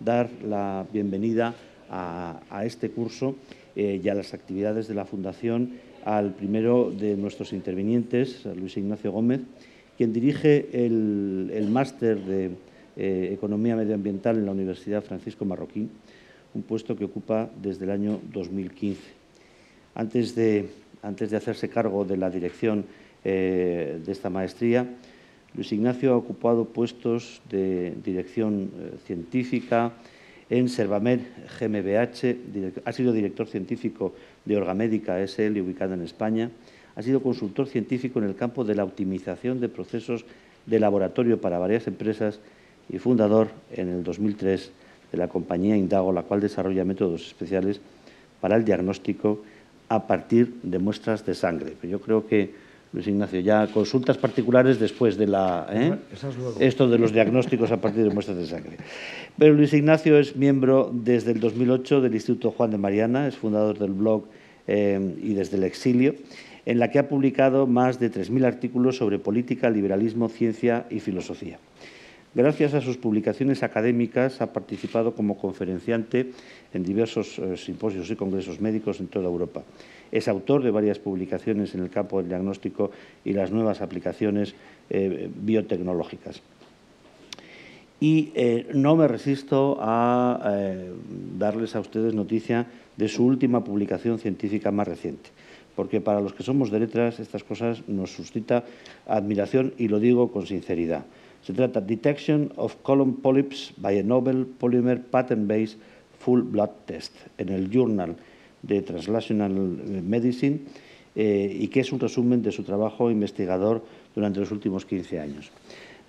dar la bienvenida a, este curso eh, y a las actividades de la Fundación al primero de nuestros intervinientes, Luis Ignacio Gómez, quien dirige el, máster de eh, Economía Medioambiental en la Universidad Francisco Marroquín, un puesto que ocupa desde el año 2015. Antes de, antes de hacerse cargo de la dirección eh, de esta maestría, Luis Ignacio ha ocupado puestos de dirección eh, científica en Servamed GmbH, ha sido director científico de Orgamédica SL, ubicada en España, ha sido consultor científico en el campo de la optimización de procesos de laboratorio para varias empresas y fundador en el 2003 de la compañía Indago, la cual desarrolla métodos especiales para el diagnóstico a partir de muestras de sangre. Pero yo creo que Luis Ignacio, ya consultas particulares después de la... ¿eh? Esto de los diagnósticos a partir de muestras de sangre. Pero Luis Ignacio es miembro desde el 2008 del Instituto Juan de Mariana, es fundador del blog eh, y desde el exilio, en la que ha publicado más de 3.000 artículos sobre política, liberalismo, ciencia y filosofía. Gracias a sus publicaciones académicas ha participado como conferenciante en diversos eh, simposios y congresos médicos en toda Europa. Es autor de varias publicaciones en el campo del diagnóstico y las nuevas aplicaciones eh, biotecnológicas. Y eh, no me resisto a eh, darles a ustedes noticia de su última publicación científica más reciente, porque para los que somos de letras estas cosas nos suscita admiración y lo digo con sinceridad. Se trata Detection of Column Polyps by a Novel Polymer Pattern Based Full Blood Test en el Journal de Translational Medicine eh, y que es un resumen de su trabajo investigador durante los últimos 15 años.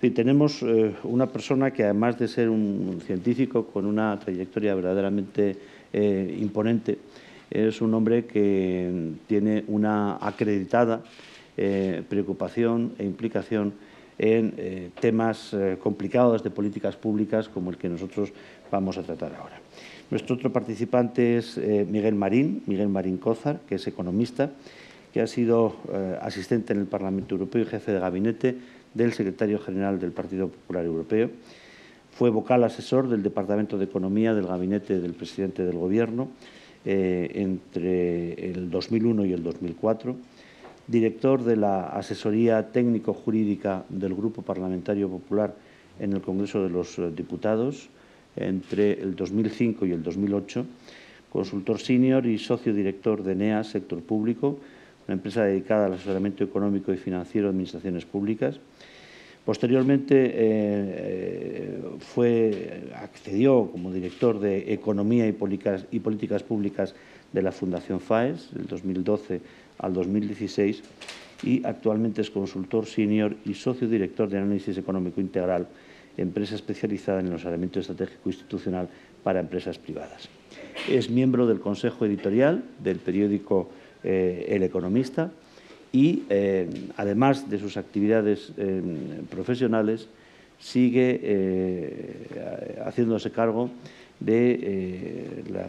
tenemos eh, una persona que además de ser un científico con una trayectoria verdaderamente eh, imponente, es un hombre que tiene una acreditada preocupación e implicación en temas complicados de políticas públicas como el que nosotros vamos a tratar ahora. Nuestro otro participante es eh, Miguel Marín, Miguel Marín Cózar, que es economista, que ha sido eh, asistente en el Parlamento Europeo y jefe de gabinete del secretario general del Partido Popular Europeo. Fue vocal asesor del Departamento de Economía del gabinete del presidente del Gobierno eh, entre el 2001 y el 2004 director de la Asesoría Técnico-Jurídica del Grupo Parlamentario Popular en el Congreso de los Diputados, entre el 2005 y el 2008, consultor senior y socio director de NEA Sector Público, una empresa dedicada al asesoramiento económico y financiero de administraciones públicas. Posteriormente eh, eh, fue, accedió como director de Economía y Políticas, y Políticas Públicas de la Fundación FAES, del 2012 al 2016, y actualmente es consultor senior y socio director de Análisis Económico Integral empresa especializada en los elementos estratégicos institucional para empresas privadas. Es miembro del Consejo Editorial del periódico eh, El Economista y, eh, además de sus actividades eh, profesionales, sigue haciéndose cargo de la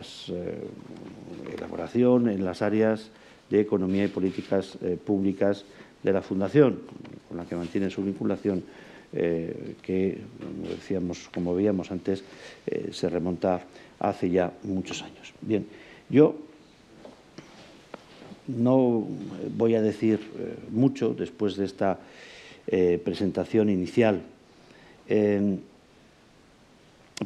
elaboración en las áreas de economía y políticas públicas de la Fundación, con la que mantiene su vinculación eh, que, como, decíamos, como veíamos antes, eh, se remonta hace ya muchos años. Bien, yo no voy a decir eh, mucho después de esta presentación inicial, em,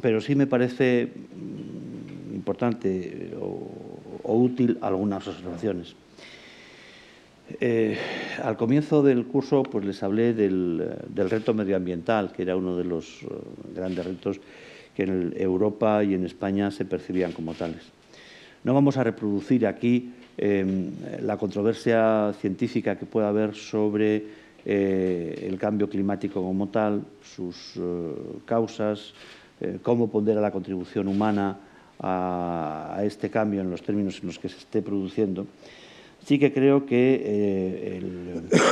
pero sí me parece mm, importante o útil algunas observaciones. Eh, al comienzo del curso pues, les hablé del, eh, reto medioambiental, que era uno de los eh, grandes retos que en Europa y en España se percibían como tales. No vamos a reproducir aquí em, la controversia científica que pueda haber sobre el cambio climático como tal, sus causas, cómo a la contribución humana a, este cambio en los términos en los que se esté produciendo. Sí que creo que eh,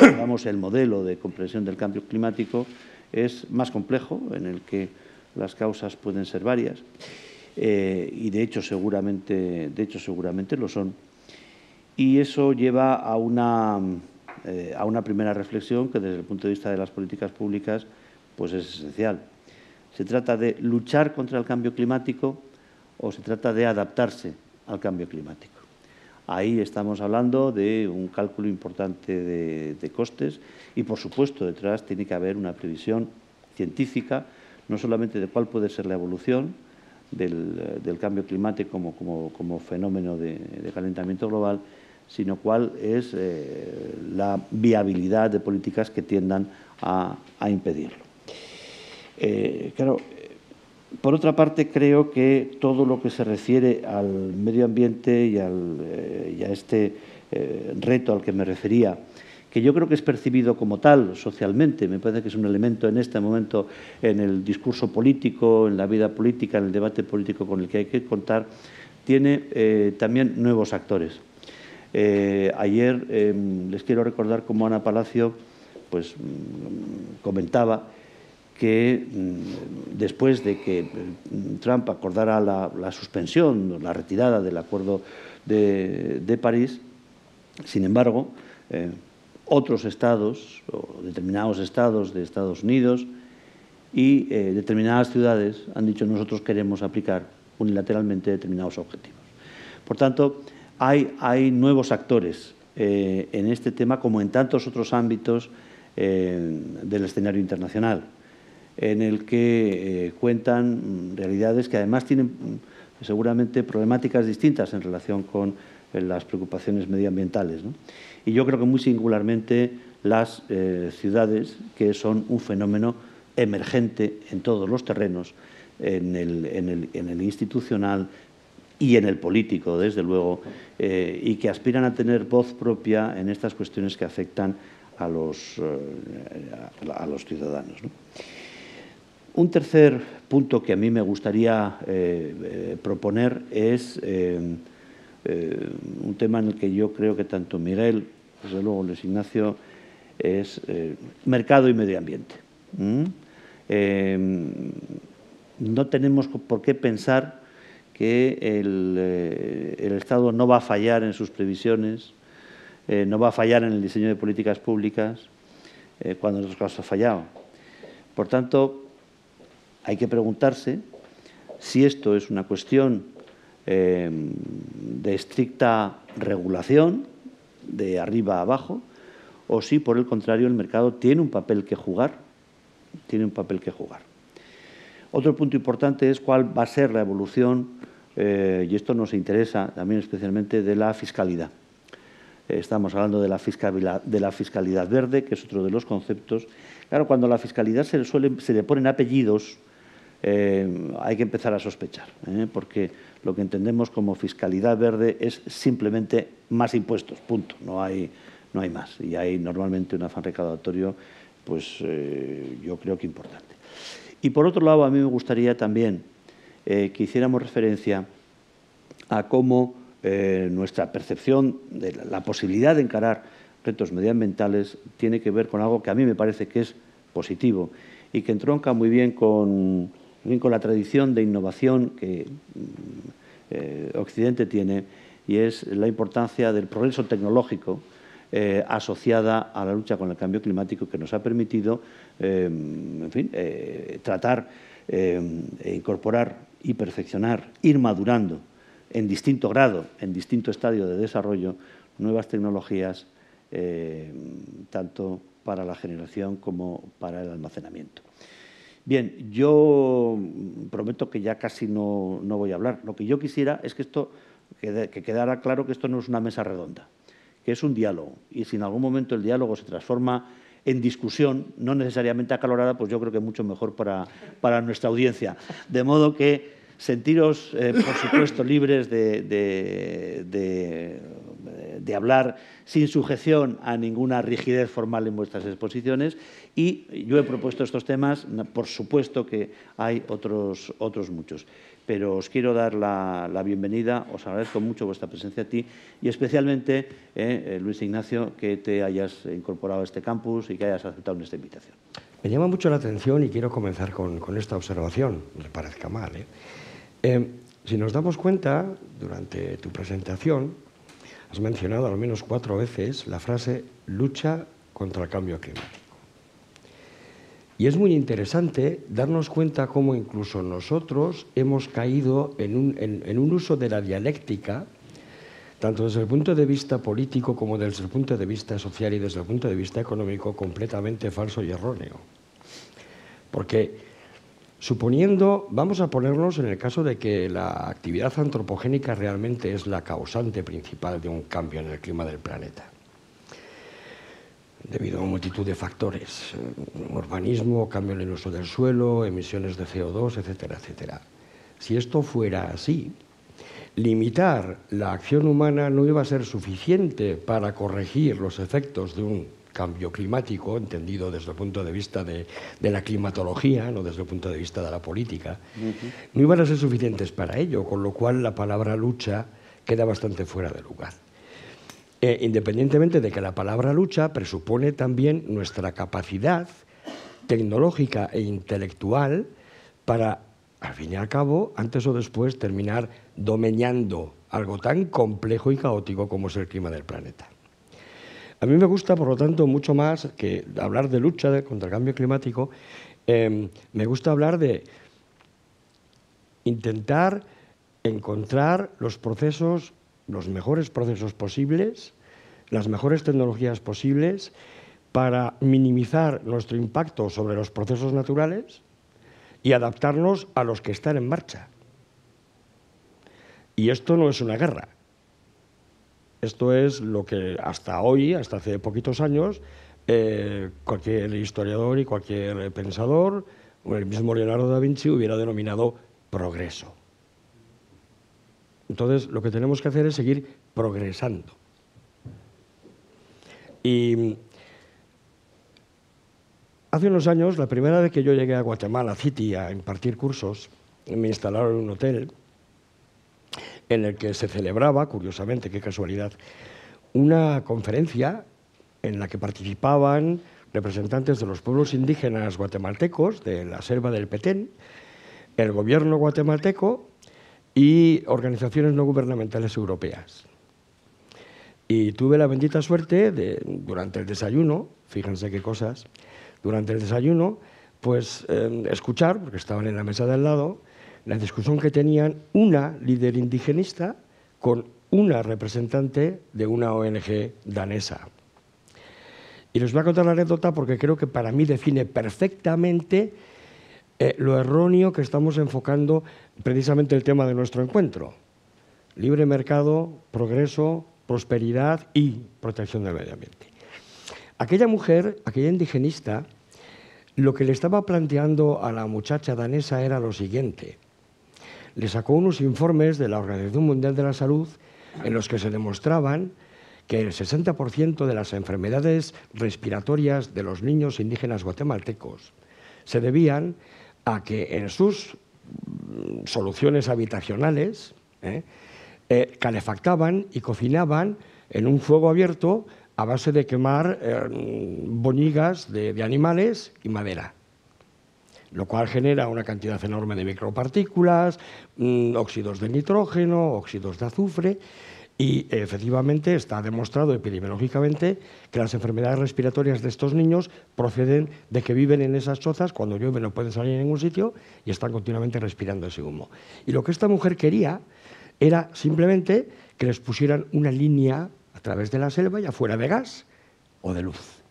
el, modelo de comprensión del cambio climático es más complejo, en el que las causas pueden ser varias, eh, y de hecho, seguramente, de hecho seguramente lo son. Y eso lleva a una, eh, a una primera reflexión que desde el punto de vista de las políticas públicas pues es esencial. ¿Se trata de luchar contra el cambio climático o se trata de adaptarse al cambio climático? Ahí estamos hablando de un cálculo importante de, costes y, por supuesto, detrás tiene que haber una previsión científica, no solamente de cuál puede ser la evolución, del, cambio climático como, fenómeno de, calentamiento global, sino cuál es eh, la viabilidad de políticas que tiendan a, impedirlo. Eh, claro, por otra parte, creo que todo lo que se refiere al medio ambiente y, eh, a este eh, reto al que me refería, que yo creo que es percibido como tal socialmente, me parece que es un elemento en este momento en el discurso político, en la vida política, en el debate político con el que hay que contar, tiene eh, también nuevos actores. ayer em, les quiero recordar como Ana Palacio pues, mm, comentaba que mm, después de que mm, Trump acordara la, suspensión, la retirada del Acuerdo de, París, sin embargo, eh, otros estados, o determinados estados de Estados Unidos y eh, determinadas ciudades han dicho nosotros queremos aplicar unilateralmente determinados objetivos. Por tanto, hay, nuevos actores eh, en este tema como en tantos otros ámbitos del escenario internacional en el que eh, cuentan mm, realidades que además tienen mm, seguramente problemáticas distintas en relación con eh, las preocupaciones medioambientales. Y yo creo que muy singularmente las eh, ciudades, que son un fenómeno emergente en todos los terrenos, en el, institucional y en el político, desde luego, y que aspiran a tener voz propia en estas cuestiones que afectan a los, ciudadanos. Un tercer punto que a mí me gustaría eh, eh, proponer es eh, un tema en el que yo creo que tanto Miguel, desde luego Luis Ignacio, es mercado y medio ambiente. no tenemos por qué pensar que el, el, Estado no va a fallar en sus previsiones, no va a fallar en el diseño de políticas públicas, cuando en otros casos ha fallado. Por tanto, hay que preguntarse si esto es una cuestión em, de estricta regulación, de arriba a abajo, o si por el contrario el mercado tiene un papel que jugar, tiene un papel que jugar. Otro punto importante es cuál va a ser la evolución, eh, y esto nos interesa también especialmente, de la fiscalidad. Estamos hablando de la, fiscalidad, de la fiscalidad verde, que es otro de los conceptos. Claro, cuando a la fiscalidad se se le ponen apellidos, eh, hay que empezar a sospechar, eh, porque lo que entendemos como fiscalidad verde es simplemente más impuestos, punto, no hay, no hay más. Y hay normalmente un afán recaudatorio, pues eh, yo creo que importante. Y por otro lado, a mí me gustaría también que hiciéramos referencia a cómo nuestra percepción de la posibilidad de encarar retos medioambientales tiene que ver con algo que a mí me parece que es positivo y que entronca muy bien con, con la tradición de innovación que mm, eh, Occidente tiene, y es la importancia del progreso tecnológico eh, asociada a la lucha con el cambio climático que nos ha permitido eh, tratar e incorporar y perfeccionar, ir madurando en distinto grado, en distinto estadio de desarrollo, nuevas tecnologías, tanto para la generación como para el almacenamiento. Bien, yo mm, prometo que ya casi no, voy a hablar. Lo que yo quisiera es que esto que, quedara claro que esto no es una mesa redonda, que es un diálogo. Y si en algún momento el diálogo se transforma en discusión, no necesariamente acalorada, pues yo creo que mucho mejor para, para nuestra audiencia. De modo que Sentiros, eh, por supuesto, libres de, hablar sin sujeción a ninguna rigidez formal en vuestras exposiciones. Y yo he propuesto estos temas, por supuesto que hay otros, otros muchos. Pero os quiero dar la, bienvenida, os agradezco mucho vuestra presencia a ti y especialmente, eh, eh, Luis Ignacio, que te hayas incorporado a este campus y que hayas aceptado esta invitación. Me llama mucho la atención y quiero comenzar con, con esta observación, no le parezca mal. ¿eh? Eh, si nos damos cuenta, durante tu presentación, has mencionado al menos cuatro veces la frase lucha contra el cambio climático. Y es muy interesante darnos cuenta cómo incluso nosotros hemos caído en un, en un uso de la dialéctica, tanto desde el punto de vista político como desde el punto de vista social y desde el punto de vista económico, completamente falso y erróneo. Porque Suponiendo, vamos a ponernos en el caso de que la actividad antropogénica realmente es la causante principal de un cambio en el clima del planeta, debido a multitud de factores, eh, urbanismo, cambio en el uso del suelo, emisiones de CO2, etcétera, etcétera. Si esto fuera así, limitar la acción humana no iba a ser suficiente para corregir los efectos de un cambio climático, entendido desde el punto de vista de, la climatología, no desde el punto de vista de la política, no iban a ser suficientes para ello, con lo cual la palabra lucha queda bastante fuera de lugar. Eh, independientemente de que la palabra lucha presupone también nuestra capacidad tecnológica e intelectual para, al fin y al cabo, antes o después, terminar domeñando algo tan complejo y caótico como es el clima del planeta. A mí me gusta, por lo tanto, mucho más que hablar de lucha contra el cambio climático, em, me gusta hablar de intentar encontrar los procesos, los mejores procesos posibles, las mejores tecnologías posibles para minimizar nuestro impacto sobre los procesos naturales y adaptarnos a los que están en marcha. Y esto no es una guerra, esto es lo que hasta hoy, hasta hace poquitos años, eh, cualquier historiador y cualquier pensador, o el mismo Leonardo da Vinci, hubiera denominado progreso. Entonces, lo que tenemos que hacer es seguir progresando. Y hace unos años, la primera vez que yo llegué a Guatemala City a impartir cursos, me instalaron en un hotel en el que se celebraba, curiosamente, qué casualidad, una conferencia en la que participaban representantes de los pueblos indígenas guatemaltecos de la selva del Petén, el gobierno guatemalteco y organizaciones no gubernamentales europeas. Y tuve la bendita suerte de, durante el desayuno, fíjense qué cosas, durante el desayuno, pues eh, escuchar, porque estaban en la mesa de al lado, la discusión que tenían una líder indigenista con una representante de una ONG danesa. Y les voy a contar la anécdota porque creo que para mí define perfectamente eh, lo erróneo que estamos enfocando precisamente el tema de nuestro encuentro. Libre mercado, progreso, prosperidad y protección del medio ambiente. Aquella mujer, aquella indigenista, lo que le estaba planteando a la muchacha danesa era lo siguiente le sacó unos informes de la Organización Mundial de la Salud en los que se demostraban que el 60% de las enfermedades respiratorias de los niños indígenas guatemaltecos se debían a que en sus mm, soluciones habitacionales ¿eh? Eh, calefactaban y cocinaban en un fuego abierto a base de quemar eh, mm, boñigas de animales y madera lo cual genera una cantidad enorme de micropartículas, mm, óxidos de nitrógeno, óxidos de azufre. Y efectivamente está demostrado epidemiológicamente que las enfermedades respiratorias de estos niños proceden de que viven en esas chozas, cuando llueve no pueden salir a ningún sitio y están continuamente respirando ese humo. Y lo que esta mujer quería era simplemente que les pusieran una línea a través de la selva, ya fuera de gas o de luz,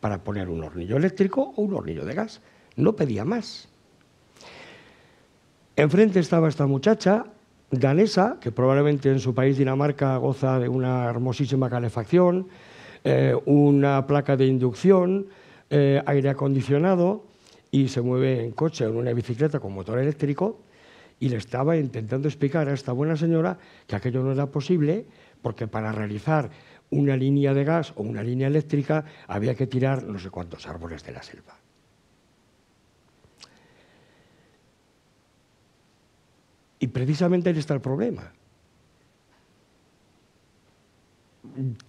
para poner un hornillo eléctrico o un hornillo de gas no pedía más. Enfrente estaba esta muchacha danesa, que probablemente en su país Dinamarca goza de una hermosísima calefacción, eh, una placa de inducción, eh, aire acondicionado y se mueve en coche o en una bicicleta con motor eléctrico y le estaba intentando explicar a esta buena señora que aquello no era posible porque para realizar una línea de gas o una línea eléctrica había que tirar no sé cuántos árboles de la selva. Y precisamente ahí está el problema.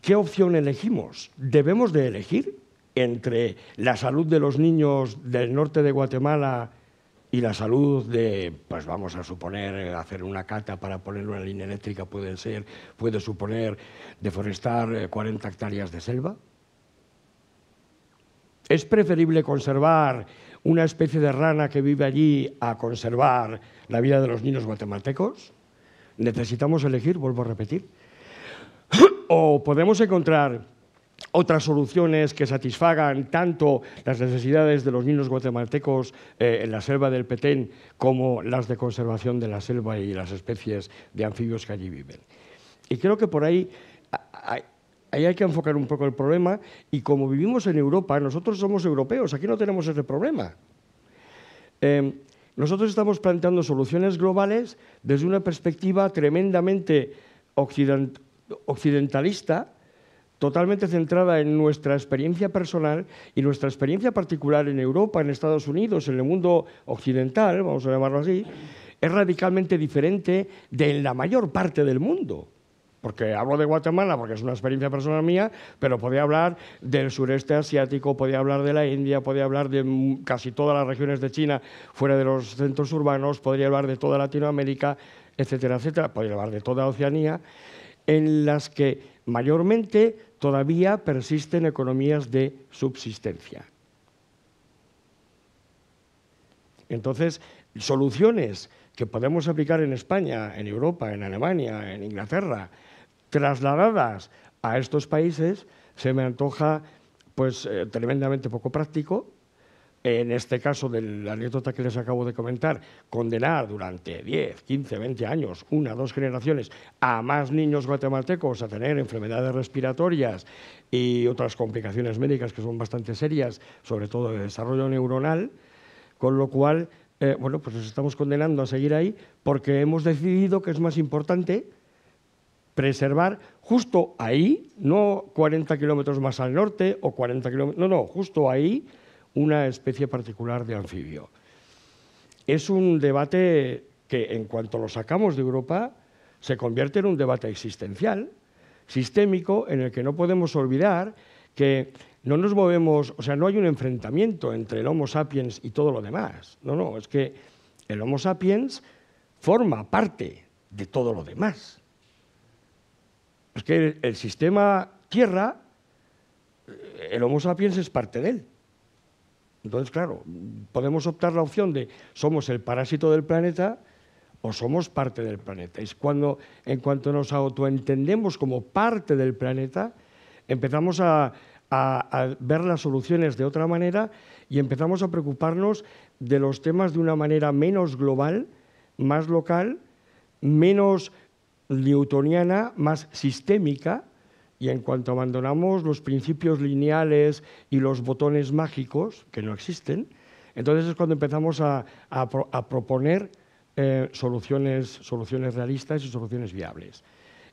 ¿Qué opción elegimos? ¿Debemos de elegir entre la salud de los niños del norte de Guatemala y la salud de, pues vamos a suponer, hacer una cata para poner una línea eléctrica puede ser, puede suponer deforestar 40 eh, hectáreas de selva? Es preferible conservar una especie de rana que vive allí a conservar la vida de los niños guatemaltecos? Necesitamos elegir, vuelvo a repetir. ¿O podemos encontrar otras soluciones que satisfagan tanto las necesidades de los niños guatemaltecos eh, en la selva del Petén como las de conservación de la selva y las especies de anfibios que allí viven? Y creo que por ahí ahí hay que enfocar un poco el problema y como vivimos en Europa, nosotros somos europeos, aquí no tenemos ese problema. Em, nosotros estamos planteando soluciones globales desde una perspectiva tremendamente occidentalista, totalmente centrada en nuestra experiencia personal y nuestra experiencia particular en Europa, en Estados Unidos, en el mundo occidental, vamos a llamarlo así, es radicalmente diferente de la mayor parte del mundo porque hablo de Guatemala, porque es una experiencia personal mía, pero podría hablar del sureste asiático, podría hablar de la India, podría hablar de casi todas las regiones de China fuera de los centros urbanos, podría hablar de toda Latinoamérica, etcétera, etcétera, podría hablar de toda Oceanía, en las que mayormente todavía persisten economías de subsistencia. Entonces, soluciones que podemos aplicar en España, en Europa, en Alemania, en Inglaterra, trasladadas a estos países se me antoja pues eh, tremendamente poco práctico. En este caso de la anécdota que les acabo de comentar, condenar durante 10, 15, 20 años, una, dos generaciones, a más niños guatemaltecos a tener enfermedades respiratorias y otras complicaciones médicas que son bastante serias, sobre todo de desarrollo neuronal, con lo cual, eh, bueno, pues nos estamos condenando a seguir ahí porque hemos decidido que es más importante preservar justo ahí, no 40 kilómetros más al norte o 40 kilómetros, no, no, justo ahí una especie particular de anfibio. Es un debate que en cuanto lo sacamos de Europa se convierte en un debate existencial, sistémico, en el que no podemos olvidar que no nos movemos, o sea, no hay un enfrentamiento entre el Homo sapiens y todo lo demás. No, no, es que el Homo sapiens forma parte de todo lo demás. Es que el, sistema Tierra, eh, el Homo sapiens es parte de él. Entonces, claro, podemos optar la opción de somos el parásito del planeta o somos parte del planeta. Es cuando, en cuanto nos autoentendemos como parte del planeta, empezamos a, ver las soluciones de otra manera y empezamos a preocuparnos de los temas de una manera menos global, más local, menos newtoniana más sistémica, y en cuanto abandonamos los principios lineales y los botones mágicos, que no existen, entonces es cuando empezamos a, proponer eh, soluciones, soluciones realistas y soluciones viables.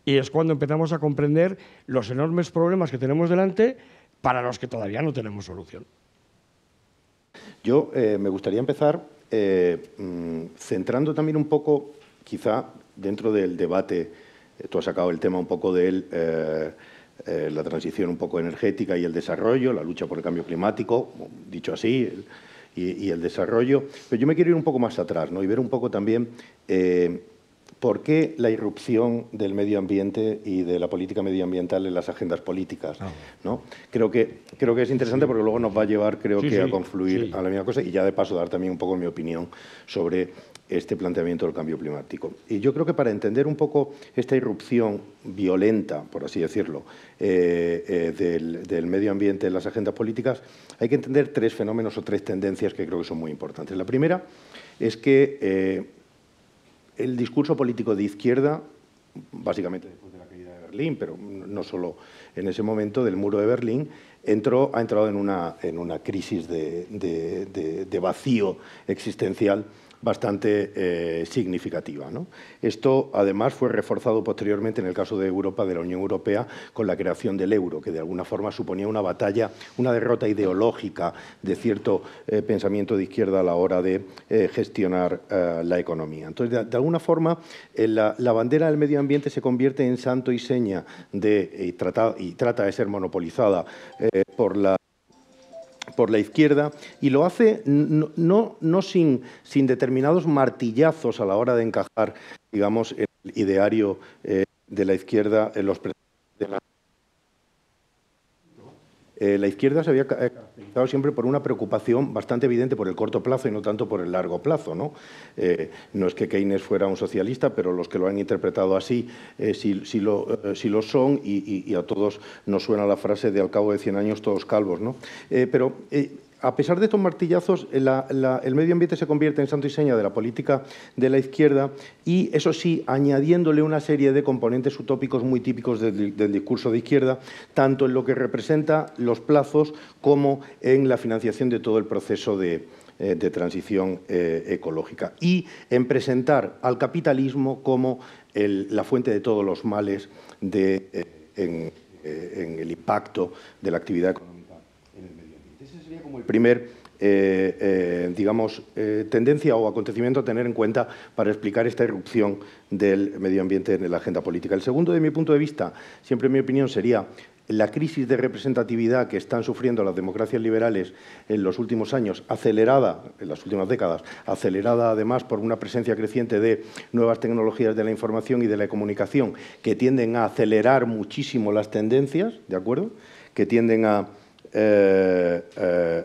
Y es cuando empezamos a comprender los enormes problemas que tenemos delante para los que todavía no tenemos solución. Yo eh, me gustaría empezar eh, mm, centrando también un poco quizá dentro del debate, eh, tú has sacado el tema un poco de eh, eh, la transición un poco energética y el desarrollo, la lucha por el cambio climático, dicho así, y, el desarrollo. Pero yo me quiero ir un poco más atrás ¿no? y ver un poco también por qué la irrupción del medio ambiente y de la política medioambiental en las agendas políticas. Ah. ¿no? Creo, que, creo que es interesante porque luego nos va a llevar, creo que, a confluir a la misma cosa y ya de paso dar también un poco mi opinión sobre este planteamiento del cambio climático. Y yo creo que para entender un poco esta irrupción violenta, por así decirlo, eh, eh, del, medio ambiente en las agendas políticas, hay que entender tres fenómenos o tres tendencias que creo que son muy importantes. La primera es que eh, el discurso político de izquierda, básicamente después de la caída de Berlín, pero no solo en ese momento del muro de Berlín, entró, ha entrado en una, crisis de vacío existencial bastante eh, significativa. Esto, además, fue reforzado posteriormente en el caso de Europa, de la Unión Europea, con la creación del euro, que de alguna forma suponía una batalla, una derrota ideológica de cierto eh, pensamiento de izquierda a la hora de eh, gestionar la economía. Entonces, de, alguna forma, la, bandera del medio ambiente se convierte en santo y seña de, y trata de ser monopolizada por la por la izquierda y lo hace no, no, sin, sin, determinados martillazos a la hora de encajar, digamos, el ideario eh, de la izquierda, en los de la eh, la izquierda se había eh, caracterizado siempre por una preocupación bastante evidente por el corto plazo y no tanto por el largo plazo. No, eh, no es que Keynes fuera un socialista, pero los que lo han interpretado así sí, lo, lo, son y, a todos nos suena la frase de al cabo de 100 años todos calvos. ¿no? pero a pesar de estos martillazos, eh, el medio ambiente se convierte en santo y seña de la política de la izquierda y, eso sí, añadiéndole una serie de componentes utópicos muy típicos del, discurso de izquierda, tanto en lo que representa los plazos como en la financiación de todo el proceso de, eh, transición eh, ecológica y en presentar al capitalismo como la fuente de todos los males de, en, el impacto de la actividad económica el primer eh, eh, digamos, eh, tendencia o acontecimiento a tener en cuenta para explicar esta irrupción del medio ambiente en la agenda política. El segundo, de mi punto de vista, siempre mi opinión sería la crisis de representatividad que están sufriendo las democracias liberales en los últimos años, acelerada, en las últimas décadas, acelerada además por una presencia creciente de nuevas tecnologías de la información y de la comunicación que tienden a acelerar muchísimo las tendencias, ¿de acuerdo? Que tienden a eh, eh,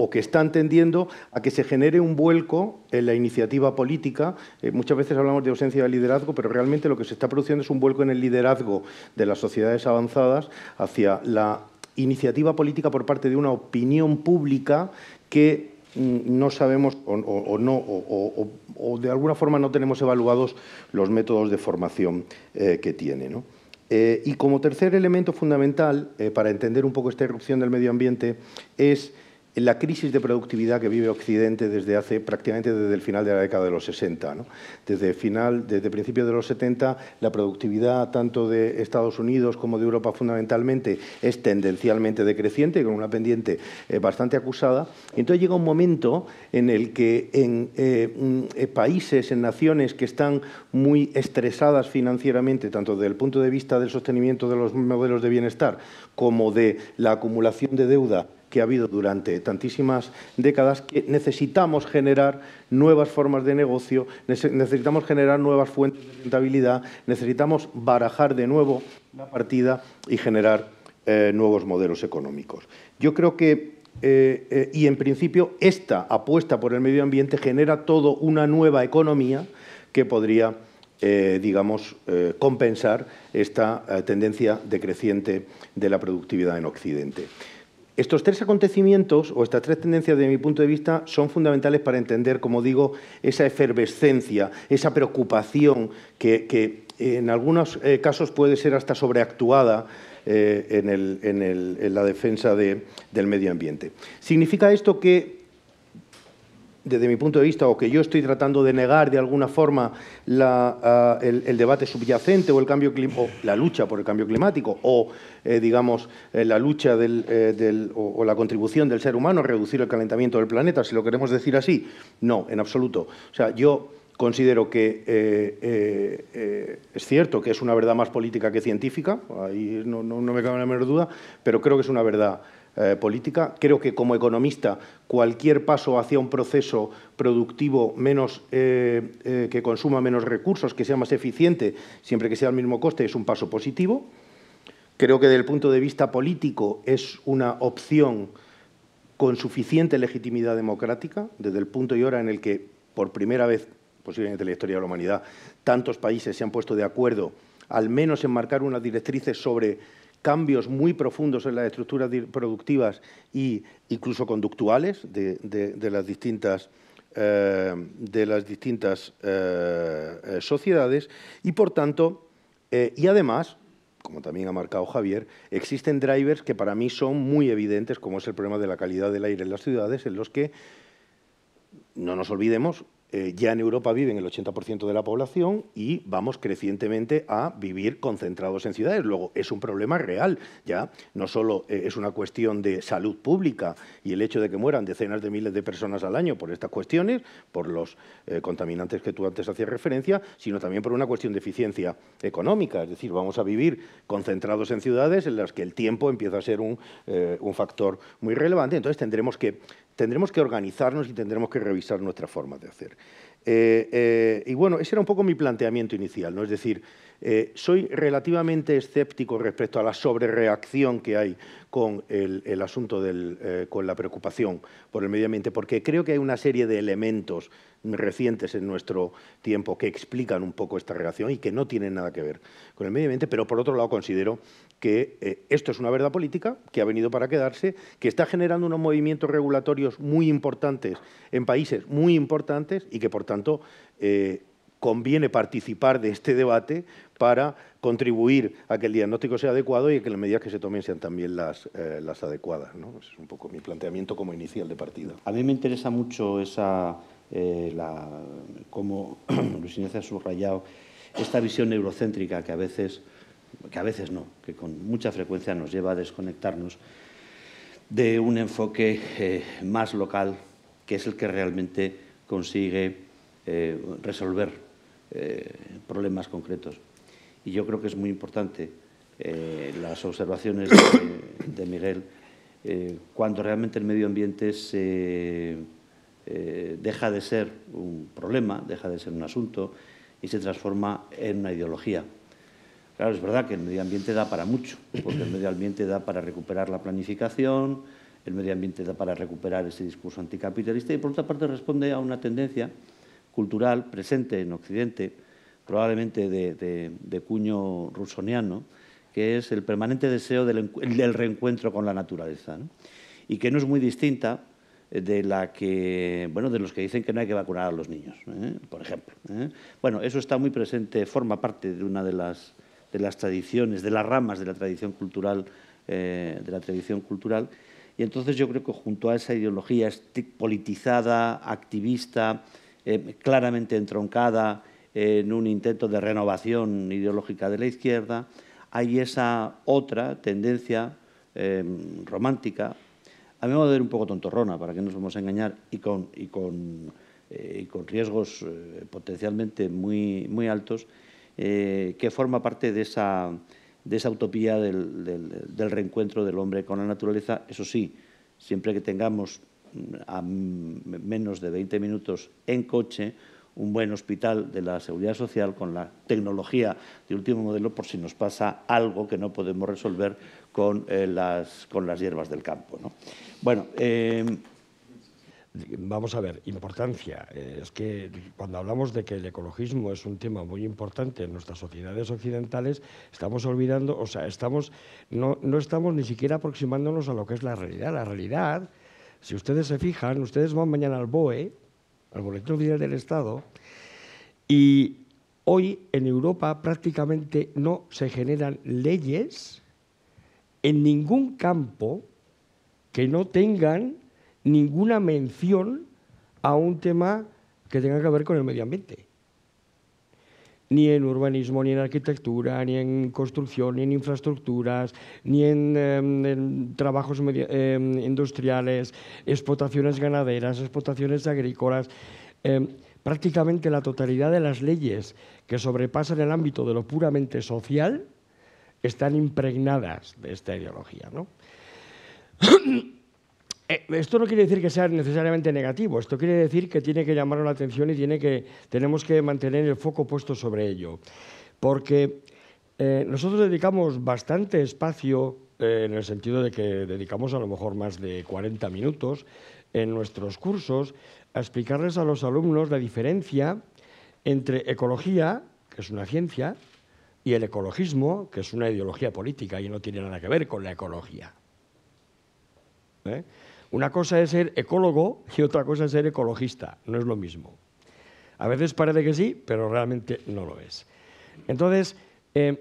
o que están tendiendo a que se genere un vuelco en la iniciativa política. Eh, muchas veces hablamos de ausencia de liderazgo, pero realmente lo que se está produciendo es un vuelco en el liderazgo de las sociedades avanzadas hacia la iniciativa política por parte de una opinión pública que mm, no sabemos o, no o, de alguna forma no tenemos evaluados los métodos de formación que tiene. ¿no? Eh, y como tercer elemento fundamental eh, para entender un poco esta irrupción del medio ambiente es la crisis de productividad que vive Occidente desde hace prácticamente desde el final de la década de los 60. Desde, final, desde principios de los 70, la productividad tanto de Estados Unidos como de Europa fundamentalmente es tendencialmente decreciente, con una pendiente eh, bastante acusada. Y Entonces llega un momento en el que en eh, eh, países, en naciones que están muy estresadas financieramente, tanto desde el punto de vista del sostenimiento de los modelos de bienestar como de la acumulación de deuda que ha habido durante tantísimas décadas, que necesitamos generar nuevas formas de negocio, necesitamos generar nuevas fuentes de rentabilidad, necesitamos barajar de nuevo la partida y generar eh, nuevos modelos económicos. Yo creo que, eh, eh, y en principio, esta apuesta por el medio ambiente genera toda una nueva economía que podría... digamos, compensar esta tendencia decreciente de la productividad en Occidente. Estos tres acontecimientos o estas tres tendencias, desde mi punto de vista, son fundamentales para entender, como digo, esa efervescencia, esa preocupación que, eh, en algunos eh, casos puede ser hasta sobreactuada eh, en, la defensa del medio ambiente. ¿Significa esto que desde mi punto de vista, o que yo estoy tratando de negar de alguna forma ah, el, debate subyacente o el cambio la lucha por el cambio climático, o eh, digamos eh, la lucha eh, o, la contribución del ser humano a reducir el calentamiento del planeta, si lo queremos decir así, no, en absoluto. O sea, yo considero que es cierto que es una verdad más política que científica, ahí no me cabe la menor duda, pero creo que es una verdad eh, política. Creo que como economista cualquier paso hacia un proceso productivo menos, eh, eh, que consuma menos recursos, que sea más eficiente, siempre que sea al mismo coste, es un paso positivo. Creo que desde el punto de vista político es una opción con suficiente legitimidad democrática, desde el punto y hora en el que por primera vez, posiblemente en la historia de la humanidad, tantos países se han puesto de acuerdo al menos en marcar unas directrices sobre cambios muy profundos en las estructuras productivas e incluso conductuales de, las distintas, de las distintas eh, eh, eh, sociedades y, por tanto, y además, como también ha marcado Javier, existen drivers que para mí son muy evidentes, como es el problema de la calidad del aire en las ciudades, en los que, no nos olvidemos, eh, ya en Europa viven el 80% de la población y vamos crecientemente a vivir concentrados en ciudades. Luego, es un problema real, ya no solo eh, es una cuestión de salud pública y el hecho de que mueran decenas de miles de personas al año por estas cuestiones, por los eh, contaminantes que tú antes hacías referencia, sino también por una cuestión de eficiencia económica. Es decir, vamos a vivir concentrados en ciudades en las que el tiempo empieza a ser un factor muy relevante. Entonces, tendremos que tendremos que organizarnos y tendremos que revisar nuestra forma de hacer. Eh, eh, y bueno, ese era un poco mi planteamiento inicial, ¿no? Es decir, eh, soy relativamente escéptico respecto a la sobrereacción que hay con el, asunto del, eh, con la preocupación por el medio ambiente, porque creo que hay una serie de elementos recientes en nuestro tiempo que explican un poco esta relación y que no tienen nada que ver con el medio ambiente, pero por otro lado considero que eh, esto es una verdad política que ha venido para quedarse, que está generando unos movimientos regulatorios muy importantes en países muy importantes y que por tanto conviene participar de este debate para contribuir a que el diagnóstico sea adecuado y a que las medidas que se tomen sean también las, eh, adecuadas. es un poco mi planteamiento como inicial de partida. A mí me interesa mucho esa, eh, como Luis Inés ha subrayado, esta visión eurocéntrica que a veces, que a veces no, que con mucha frecuencia nos lleva a desconectarnos de un enfoque eh, más local que es el que realmente consigue resolver eh, problemas concretos. Y yo creo que es muy importante eh, las observaciones de, Miguel eh, cuando realmente el medio ambiente se, deja de ser un problema, deja de ser un asunto y se transforma en una ideología. Claro, es verdad que el medio ambiente da para mucho, porque el medio ambiente da para recuperar la planificación, el medio ambiente da para recuperar ese discurso anticapitalista y por otra parte responde a una tendencia cultural presente en Occidente, probablemente de, cuño rusoniano, que es el permanente deseo del, reencuentro con la naturaleza, y que no es muy distinta de la que, bueno, de los que dicen que no hay que vacunar a los niños, ¿eh? por ejemplo. ¿eh? Bueno, eso está muy presente, forma parte de una de las, de las tradiciones, de las ramas de la tradición cultural, eh, de la tradición cultural. Y entonces yo creo que junto a esa ideología politizada, activista, eh, claramente entroncada en un intento de renovación ideológica de la izquierda, hay esa otra tendencia em, romántica, a mi modo de ver un poco tontorrona, para que no nos vamos a engañar, y con, eh, riesgos eh, potencialmente muy, altos, que forma parte de esa, utopía del reencuentro del hombre con la naturaleza, eso sí, siempre que tengamos a menos de 20 minutos en coche un buen hospital de la seguridad social con la tecnología de último modelo por si nos pasa algo que no podemos resolver con, eh, las, con las hierbas del campo. Bueno, em, Vamos a ver, importancia. Eh, es que cuando hablamos de que el ecologismo es un tema muy importante en nuestras sociedades occidentales, estamos olvidando, o sea, estamos, no, no estamos ni siquiera aproximándonos a lo que es la realidad. La realidad si ustedes se fijan, ustedes van mañana al BOE, al Boletín Oficial del Estado, y hoy en Europa prácticamente no se generan leyes en ningún campo que no tengan ninguna mención a un tema que tenga que ver con el medio ambiente ni en urbanismo, ni en arquitectura, ni en construcción, ni en infraestructuras, ni en, em, trabajos em, industriales, explotaciones ganaderas, explotaciones agrícolas. Em, prácticamente la totalidad de las leyes que sobrepasan el ámbito de lo puramente social están impregnadas de esta ideología. ¿no? Eh, esto no quiere decir que sea necesariamente negativo, esto quiere decir que tiene que llamar la atención y tenemos que mantener el foco puesto sobre ello. Porque eh, nosotros dedicamos bastante espacio, eh, en el sentido de que dedicamos a lo mejor más de 40 minutos en nuestros cursos, a explicarles a los alumnos la diferencia entre ecología, que es una ciencia, y el ecologismo, que es una ideología política y no tiene nada que ver con la ecología. Una cosa es ser ecólogo y otra cosa es ser ecologista, no es lo mismo. A veces parece que sí, pero realmente no lo es. Entonces, em,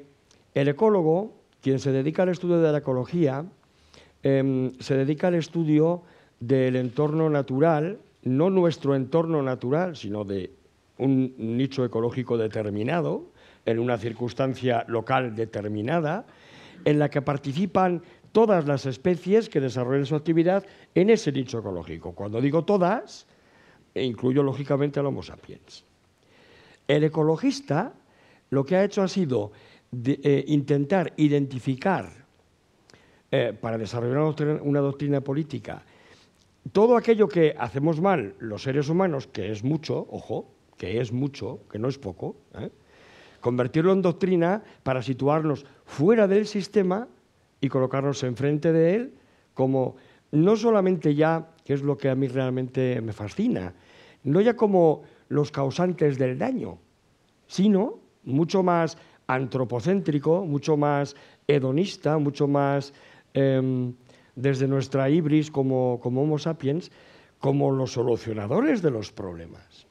el ecólogo, quien se dedica al estudio de la ecología, em, se dedica al estudio del entorno natural, no nuestro entorno natural, sino de un nicho ecológico determinado, en una circunstancia local determinada, en la que participan todas las especies que desarrollen su actividad en ese nicho ecológico. Cuando digo todas, e incluyo lógicamente al Homo sapiens. El ecologista lo que ha hecho ha sido eh, intentar identificar, eh, para desarrollar una doctrina, política, todo aquello que hacemos mal los seres humanos, que es mucho, ojo, que es mucho, que no es poco, ¿eh? convertirlo en doctrina para situarnos fuera del sistema y colocarnos enfrente de Él como no solamente ya, que es lo que a mí realmente me fascina, no ya como los causantes del daño, sino mucho más antropocéntrico, mucho más hedonista, mucho más em, desde nuestra ibris como, como Homo sapiens, como los solucionadores de los problemas.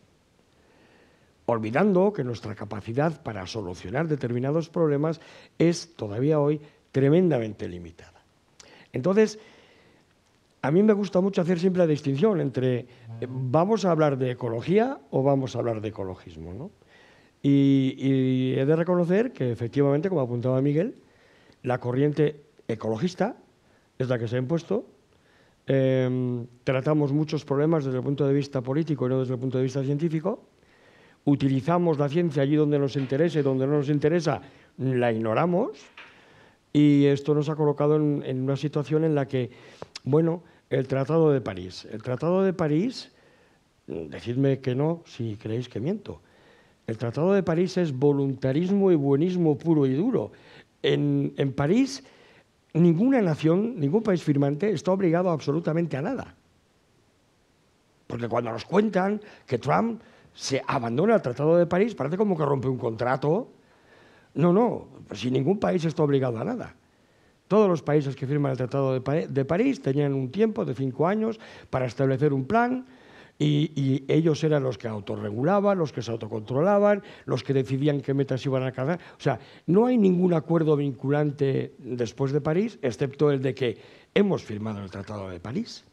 Olvidando que nuestra capacidad para solucionar determinados problemas es todavía hoy tremendamente limitada. Entonces, a mí me gusta mucho hacer siempre la distinción entre eh, vamos a hablar de ecología o vamos a hablar de ecologismo. Y, he de reconocer que efectivamente, como apuntaba Miguel, la corriente ecologista es la que se ha impuesto. Em, tratamos muchos problemas desde el punto de vista político y no desde el punto de vista científico. Utilizamos la ciencia allí donde nos interese, donde no nos interesa, la ignoramos y esto nos ha colocado en, una situación en la que, bueno, el Tratado de París. El Tratado de París, decidme que no si creéis que miento. El Tratado de París es voluntarismo y buenismo puro y duro. En, en París, ninguna nación, ningún país firmante está obligado absolutamente a nada. Porque cuando nos cuentan que Trump se abandona el Tratado de París, parece como que rompe un contrato no, no, pues si ningún país está obligado a nada. Todos los países que firman el Tratado de, París tenían un tiempo de cinco años para establecer un plan y, ellos eran los que autorregulaban, los que se autocontrolaban, los que decidían qué metas iban a alcanzar. O sea, no hay ningún acuerdo vinculante después de París, excepto el de que hemos firmado el Tratado de París,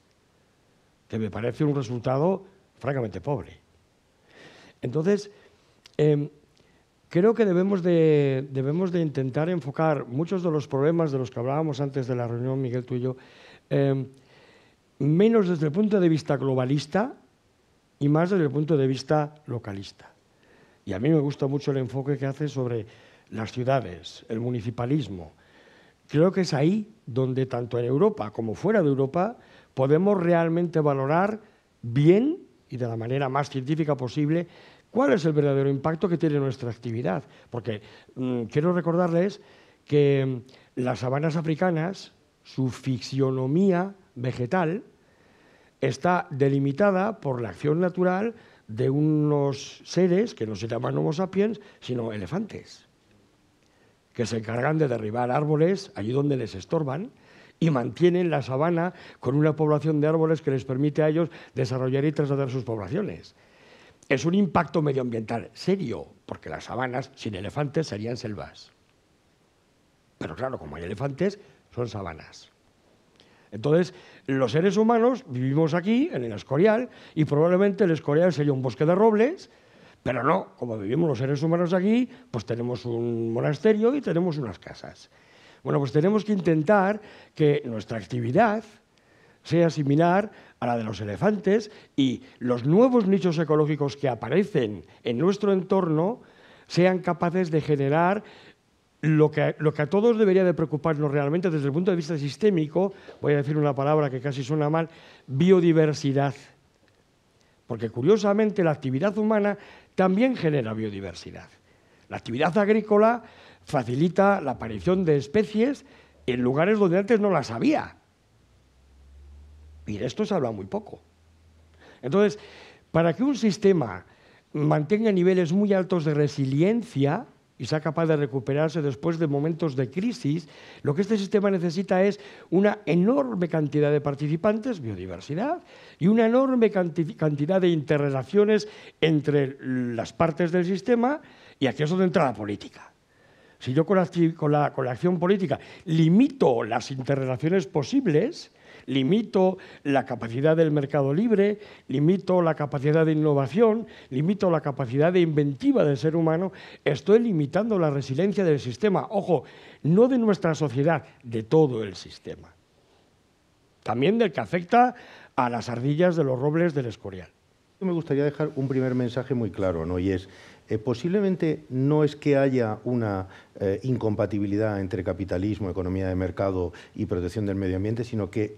que me parece un resultado francamente pobre. Entonces, em, Creo que debemos de, intentar enfocar muchos de los problemas de los que hablábamos antes de la reunión, Miguel, tú y yo, em, menos desde el punto de vista globalista y más desde el punto de vista localista. Y a mí me gusta mucho el enfoque que hace sobre las ciudades, el municipalismo. Creo que es ahí donde tanto en Europa como fuera de Europa podemos realmente valorar bien y de la manera más científica posible cuál es el verdadero impacto que tiene nuestra actividad. Porque mm, quiero recordarles que mm, las sabanas africanas, su fisionomía vegetal, está delimitada por la acción natural de unos seres que no se llaman Homo sapiens, sino elefantes, que se encargan de derribar árboles allí donde les estorban y mantienen la sabana con una población de árboles que les permite a ellos desarrollar y trasladar sus poblaciones es un impacto medioambiental serio, porque las sabanas sin elefantes serían selvas. Pero claro, como hay elefantes, son sabanas. Entonces, los seres humanos vivimos aquí, en el escorial, y probablemente el escorial sería un bosque de robles, pero no, como vivimos los seres humanos aquí, pues tenemos un monasterio y tenemos unas casas. Bueno, pues tenemos que intentar que nuestra actividad, sea similar a la de los elefantes y los nuevos nichos ecológicos que aparecen en nuestro entorno sean capaces de generar lo que, a todos debería de preocuparnos realmente desde el punto de vista sistémico, voy a decir una palabra que casi suena mal, biodiversidad. Porque curiosamente la actividad humana también genera biodiversidad. La actividad agrícola facilita la aparición de especies en lugares donde antes no las había. Y de esto se habla muy poco. Entonces, para que un sistema mantenga niveles muy altos de resiliencia y sea capaz de recuperarse después de momentos de crisis, lo que este sistema necesita es una enorme cantidad de participantes, biodiversidad, y una enorme cantidad de interrelaciones entre las partes del sistema, y aquí es donde entra la política. Si yo con la acción política limito las interrelaciones posibles, limito la capacidad del mercado libre, limito la capacidad de innovación, limito la capacidad de inventiva del ser humano, estoy limitando la resiliencia del sistema, ojo, no de nuestra sociedad, de todo el sistema. También del que afecta a las ardillas de los robles del Escorial. Me gustaría dejar un primer mensaje muy claro, ¿no? Y es, eh, posiblemente no es que haya una eh, incompatibilidad entre capitalismo, economía de mercado y protección del medio ambiente, sino que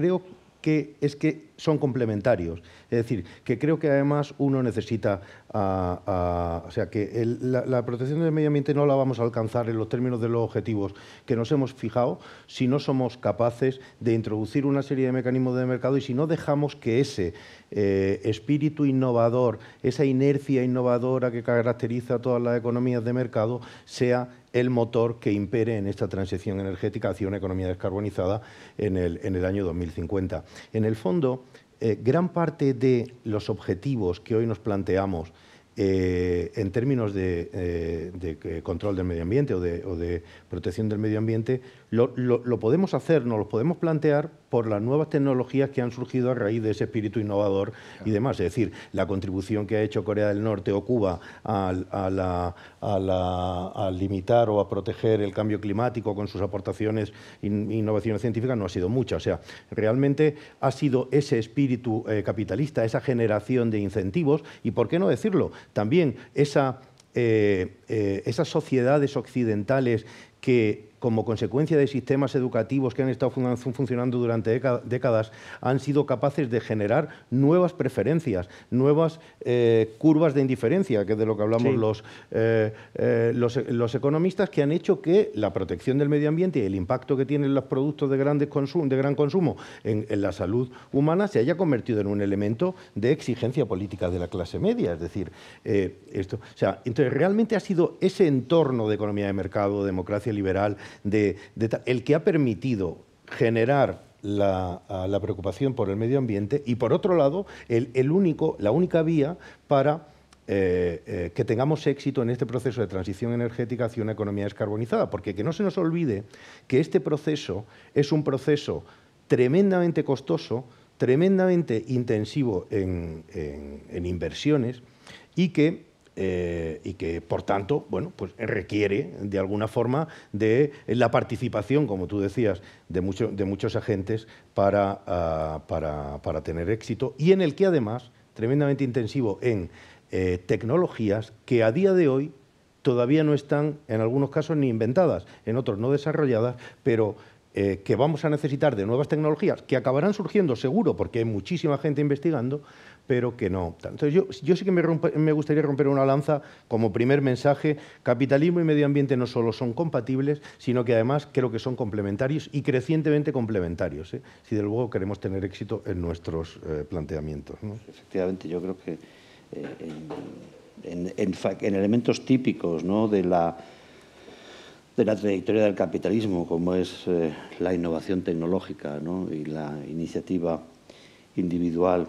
creo que es que son complementarios. Es decir, que creo que además uno necesita, o sea, que la, protección del medio ambiente no la vamos a alcanzar en los términos de los objetivos que nos hemos fijado si no somos capaces de introducir una serie de mecanismos de mercado y si no dejamos que ese eh, espíritu innovador, esa inercia innovadora que caracteriza a todas las economías de mercado, sea el motor que impere en esta transición energética hacia una economía descarbonizada en el, en el año 2050. En el fondo, eh, gran parte de los objetivos que hoy nos planteamos eh, en términos de, eh, control del medio ambiente o de, protección del medio ambiente lo, podemos hacer, nos lo podemos plantear por las nuevas tecnologías que han surgido a raíz de ese espíritu innovador y demás. Es decir, la contribución que ha hecho Corea del Norte o Cuba a, limitar o a proteger el cambio climático con sus aportaciones e innovaciones científicas no ha sido mucha. O sea, realmente ha sido ese espíritu eh, capitalista, esa generación de incentivos y, ¿por qué no decirlo? También eh, eh, esas sociedades occidentales que como consecuencia de sistemas educativos que han estado funcionando durante décadas, han sido capaces de generar nuevas preferencias, nuevas eh, curvas de indiferencia, que es de lo que hablamos eh, eh, los, los, economistas, que han hecho que la protección del medio ambiente y el impacto que tienen los productos de, grandes de gran consumo en, la salud humana se haya convertido en un elemento de exigencia política de la clase media. Es decir, esto. O sea, entonces realmente ha sido ese entorno de economía de mercado, democracia liberal, de, el que ha permitido generar la, preocupación por el medio ambiente y, por otro lado, el, único, la única vía para eh, eh, que tengamos éxito en este proceso de transición energética hacia una economía descarbonizada, porque que no se nos olvide que este proceso es un proceso tremendamente costoso, tremendamente intensivo en inversiones y que eh, y que, por tanto, bueno, pues requiere de alguna forma de la participación, como tú decías, de, de muchos agentes ah, para, para, tener éxito y en el que además, tremendamente intensivo en eh, tecnologías que a día de hoy todavía no están, en algunos casos, ni inventadas, en otros no desarrolladas, pero eh, que vamos a necesitar de nuevas tecnologías, que acabarán surgiendo seguro, porque hay muchísima gente investigando, pero que no. Entonces yo, sí que me, gustaría romper una lanza como primer mensaje, capitalismo y medio ambiente no solo son compatibles, sino que además creo que son complementarios y crecientemente complementarios, ¿eh? si de luego queremos tener éxito en nuestros eh, planteamientos. Efectivamente, yo creo que en, elementos típicos de la de la trayectoria del capitalismo, como es eh, la innovación tecnológica y la iniciativa individual.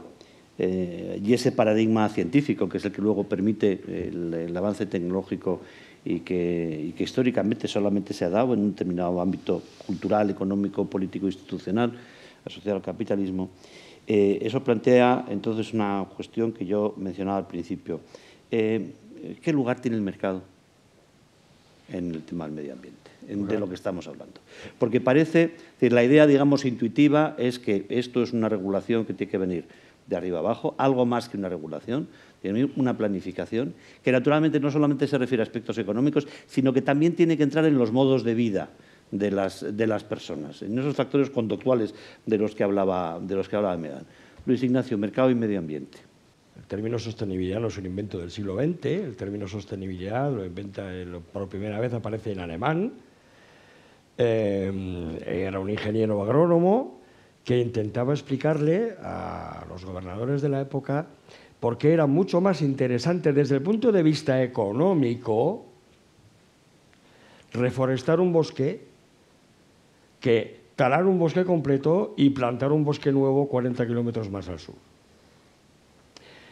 Eh, y ese paradigma científico, que es el que luego permite el, avance tecnológico y que, históricamente solamente se ha dado en un determinado ámbito cultural, económico, político, institucional, asociado al capitalismo. Eh, eso plantea entonces una cuestión que yo mencionaba al principio. ¿Qué lugar tiene el mercado? en el tema del medio ambiente, en, de lo que estamos hablando. Porque parece, decir, la idea, digamos, intuitiva es que esto es una regulación que tiene que venir de arriba abajo, algo más que una regulación, tiene una planificación, que naturalmente no solamente se refiere a aspectos económicos, sino que también tiene que entrar en los modos de vida de las, personas, en esos factores conductuales de los que hablaba, de los que hablaba Luis Ignacio, mercado y medio ambiente. El término sostenibilidad no es un invento del siglo XX, el término sostenibilidad lo inventa, por primera vez aparece en alemán. Eh, era un ingeniero agrónomo que intentaba explicarle a los gobernadores de la época por qué era mucho más interesante desde el punto de vista económico reforestar un bosque que talar un bosque completo y plantar un bosque nuevo 40 kilómetros más al sur.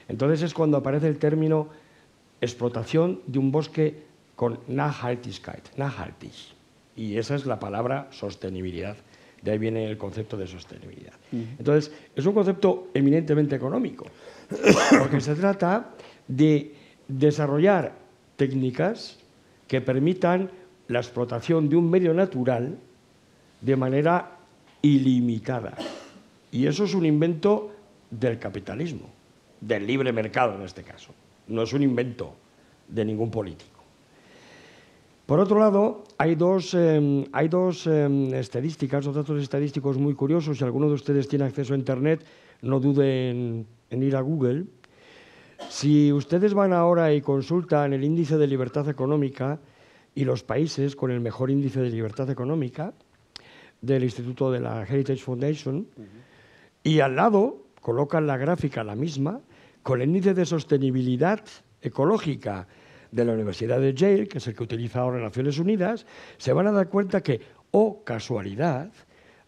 Entonces es cuando aparece el término explotación de un bosque con Nachhaltigkeit, Nachhaltig. Y esa es la palabra sostenibilidad. De ahí viene el concepto de sostenibilidad. Entonces, es un concepto eminentemente económico, porque se trata de desarrollar técnicas que permitan la explotación de un medio natural de manera ilimitada. Y eso es un invento del capitalismo del libre mercado en este caso. No es un invento de ningún político. Por otro lado, hay dos, em, hay dos em, estadísticas, dos datos estadísticos muy curiosos. Si alguno de ustedes tiene acceso a Internet, no duden en ir a Google. Si ustedes van ahora y consultan el índice de libertad económica y los países con el mejor índice de libertad económica del Instituto de la Heritage Foundation, y al lado colocan la gráfica, la misma, con el índice de sostenibilidad ecológica de la Universidad de Yale, que es el que utiliza ahora Naciones Unidas, se van a dar cuenta que, oh casualidad,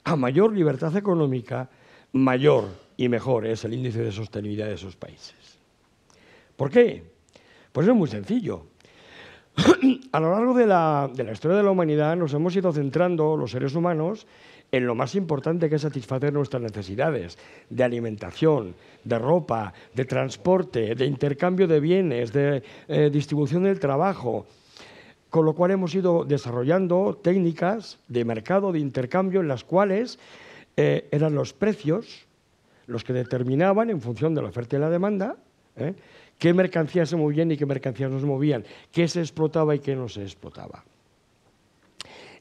a mayor libertad económica, mayor y mejor es el índice de sostenibilidad de esos países. ¿Por qué? Pues es muy sencillo. a lo largo de la, de la historia de la humanidad nos hemos ido centrando, los seres humanos, en lo más importante que es satisfacer nuestras necesidades de alimentación, de ropa, de transporte, de intercambio de bienes, de eh, distribución del trabajo. Con lo cual hemos ido desarrollando técnicas de mercado, de intercambio, en las cuales eh, eran los precios los que determinaban en función de la oferta y la demanda. ¿eh? qué mercancías se movían y qué mercancías no se movían, qué se explotaba y qué no se explotaba.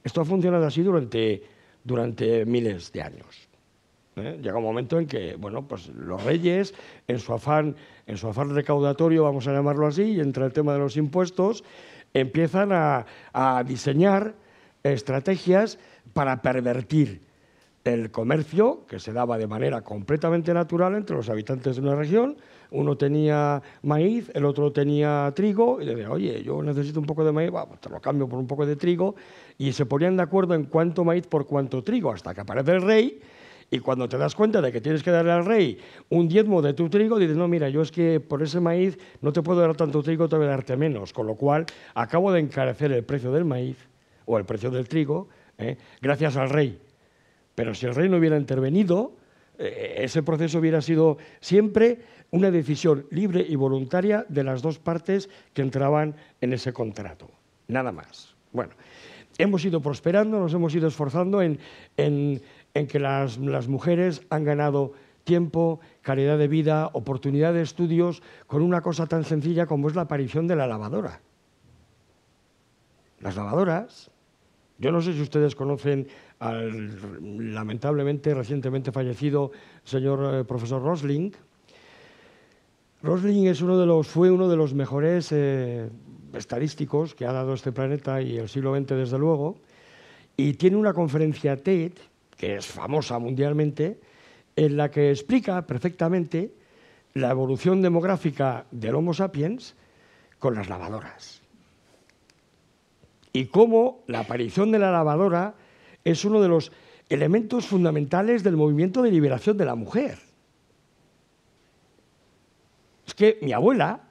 Esto ha funcionado así durante durante miles de años. ¿eh? Llega un momento en que, pues los reyes, en su afán, recaudatorio, vamos a llamarlo así, y entre el tema de los impuestos, empiezan a diseñar estrategias para pervertir el comercio que se daba de manera completamente natural entre los habitantes de una región uno tenía maíz, el otro tenía trigo, y le decía, oye, yo necesito un poco de maíz, te lo cambio por un poco de trigo, y se ponían de acuerdo en cuánto maíz por cuánto trigo, hasta que aparece el rey, y cuando te das cuenta de que tienes que darle al rey un diezmo de tu trigo, dices, no, mira, yo es que por ese maíz no te puedo dar tanto trigo, te voy a darte menos, con lo cual acabo de encarecer el precio del maíz o el precio del trigo, ¿eh? gracias al rey. Pero si el rey no hubiera intervenido, eh, eh, ese proceso hubiera sido siempre una decisión libre y voluntaria de las dos partes que entraban en ese contrato. Nada más. Bueno, hemos ido prosperando, nos hemos ido esforzando en, que las mujeres han ganado tiempo, calidad de vida, oportunidad de estudios, con una cosa tan sencilla como es la aparición de la lavadora. Las lavadoras, yo no sé si ustedes conocen al lamentablemente recientemente fallecido señor eh, profesor Rosling. Rosling es uno de los, fue uno de los mejores eh, estadísticos que ha dado este planeta y el siglo XX desde luego, y tiene una conferencia TED, que es famosa mundialmente, en la que explica perfectamente la evolución demográfica del Homo sapiens con las lavadoras. Y cómo la aparición de la lavadora es uno de los elementos fundamentales del movimiento de liberación de la mujer. Es que mi abuela,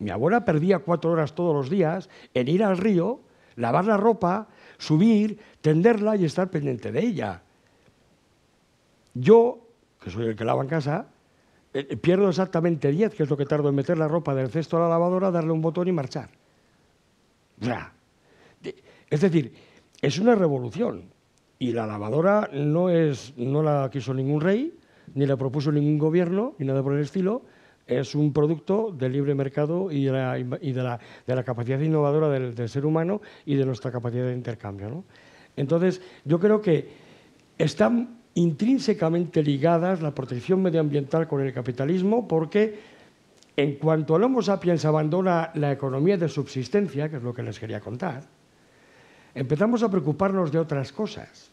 mi abuela perdía cuatro horas todos los días en ir al río, lavar la ropa, subir, tenderla y estar pendiente de ella. Yo, que soy el que lava en casa, eh, eh, pierdo exactamente diez, que es lo que tardo en meter la ropa del cesto a la lavadora, darle un botón y marchar. Es decir, es una revolución. Y la lavadora no, es, no la quiso ningún rey, ni la propuso ningún gobierno, ni nada por el estilo. Es un producto del libre mercado y de la, capacidad innovadora del, ser humano y de nuestra capacidad de intercambio. Entonces, yo creo que están intrínsecamente ligadas la protección medioambiental con el capitalismo porque en cuanto el Homo sapiens abandona la economía de subsistencia, que es lo que les quería contar, empezamos a preocuparnos de otras cosas.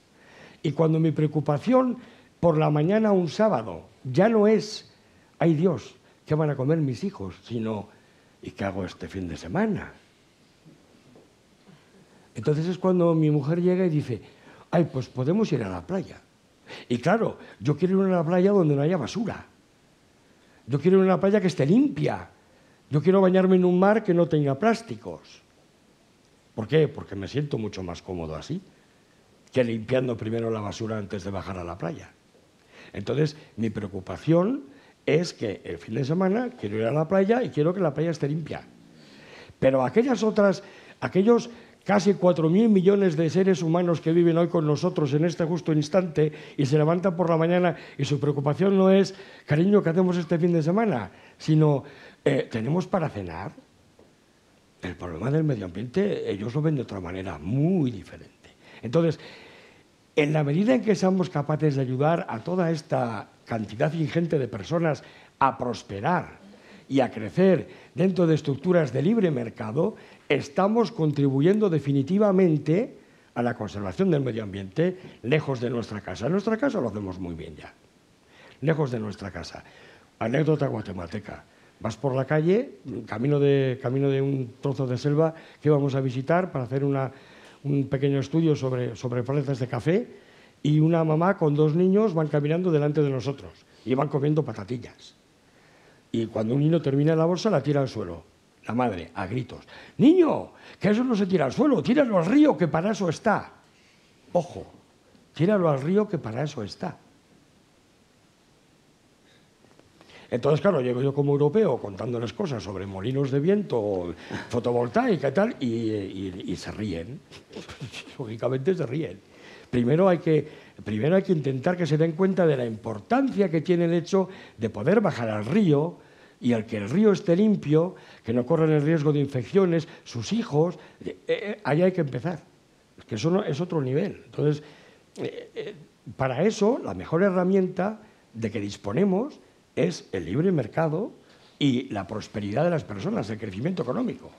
Y cuando mi preocupación por la mañana un sábado ya no es, ay Dios, ¿qué van a comer mis hijos? Sino, ¿y qué hago este fin de semana? Entonces es cuando mi mujer llega y dice, ay, pues podemos ir a la playa. Y claro, yo quiero ir a la playa donde no haya basura. Yo quiero ir a una playa que esté limpia. Yo quiero bañarme en un mar que no tenga plásticos. ¿Por qué? Porque me siento mucho más cómodo así que limpiando primero la basura antes de bajar a la playa. Entonces, mi preocupación es que el fin de semana quiero ir a la playa y quiero que la playa esté limpia. Pero aquellas otras, aquellos casi 4.000 millones de seres humanos que viven hoy con nosotros en este justo instante y se levantan por la mañana y su preocupación no es, cariño, ¿qué hacemos este fin de semana? Sino, eh, ¿tenemos para cenar? El problema del medio ambiente ellos lo ven de otra manera, muy diferente. Entonces, en la medida en que seamos capaces de ayudar a toda esta cantidad ingente de personas a prosperar y a crecer dentro de estructuras de libre mercado, estamos contribuyendo definitivamente a la conservación del medio ambiente lejos de nuestra casa. En nuestra casa lo hacemos muy bien ya, lejos de nuestra casa. Anécdota guatemalteca vas por la calle, camino de, camino de un trozo de selva que vamos a visitar para hacer un pequeño estudio sobre, sobre de café, y una mamá con dos niños van caminando delante de nosotros y van comiendo patatillas. Y cuando un niño termina la bolsa, la tira al suelo. La madre, a gritos, niño, que eso no se tira al suelo, tíralo al río, que para eso está. Ojo, tíralo al río, que para eso está. Entonces, claro, llego yo como europeo contándoles cosas sobre molinos de viento, fotovoltaica y tal, y, se ríen. Lógicamente se ríen. Primero hay, que, primero hay que intentar que se den cuenta de la importancia que tiene el hecho de poder bajar al río, y al que el río esté limpio, que no corran el riesgo de infecciones, sus hijos, eh, eh, ahí hay que empezar. que eso es otro nivel. Entonces, eh, para eso, la mejor herramienta de que disponemos es el libre mercado y la prosperidad de las personas, el crecimiento económico.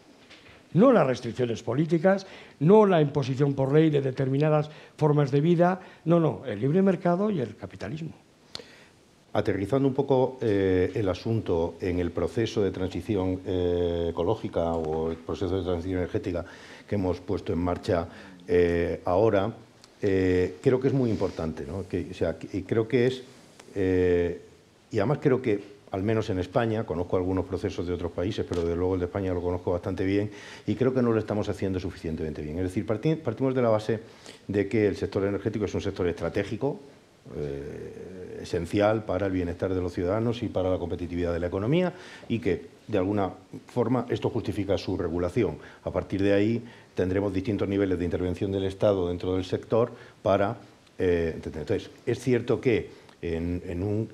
No las restricciones políticas, no la imposición por ley de determinadas formas de vida, no, no, el libre mercado y el capitalismo. Aterrizando un poco eh, el asunto en el proceso de transición eh, ecológica o el proceso de transición energética que hemos puesto en marcha eh, ahora, creo que es muy importante, ¿no? sea, creo que es y además creo que, al menos en España, conozco algunos procesos de otros países, pero desde luego el de España lo conozco bastante bien y creo que no lo estamos haciendo suficientemente bien. Es decir, partimos de la base de que el sector energético es un sector estratégico, eh, esencial para el bienestar de los ciudadanos y para la competitividad de la economía y que, de alguna forma, esto justifica su regulación. A partir de ahí tendremos distintos niveles de intervención del Estado dentro del sector para... Eh, entonces, es cierto que en, un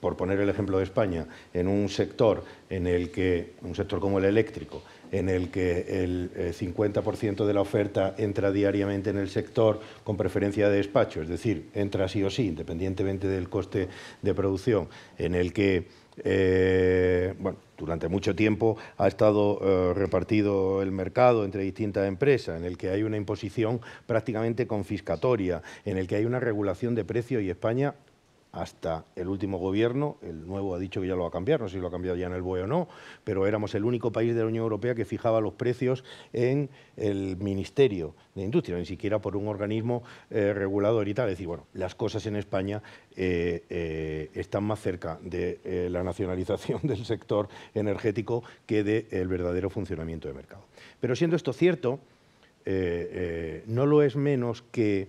por poner el ejemplo de España, en un sector en el que, un sector como el eléctrico, en el que el 50% eh, de la oferta entra diariamente en el sector con preferencia de despacho, es decir, entra sí o sí, independientemente del coste de producción, en el que eh, durante mucho tiempo ha estado eh, repartido el mercado entre distintas empresas, en el que hay una imposición prácticamente confiscatoria, en el que hay una regulación de precios y España hasta el último gobierno, el nuevo ha dicho que ya lo va a cambiar, no sé si lo ha cambiado ya en el BOE o no, pero éramos el único país de la Unión Europea que fijaba los precios en el Ministerio de Industria, ni siquiera por un organismo eh, regulador y tal. Es decir, bueno, las cosas en España eh, eh, están más cerca de la nacionalización del sector energético que del verdadero funcionamiento de mercado. Pero siendo esto cierto, no lo es menos que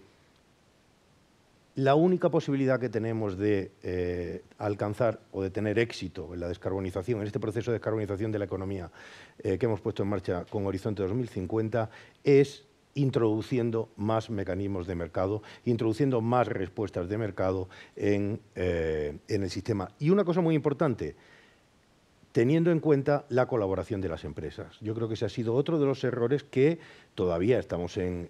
la única posibilidad que tenemos de eh, alcanzar o de tener éxito en la descarbonización, en este proceso de descarbonización de la economía eh, que hemos puesto en marcha con Horizonte 2050, es introduciendo más mecanismos de mercado, introduciendo más respuestas de mercado en eh, el sistema. Y una cosa muy importante, teniendo en cuenta la colaboración de las empresas. Yo creo que ese ha sido otro de los errores que todavía estamos en,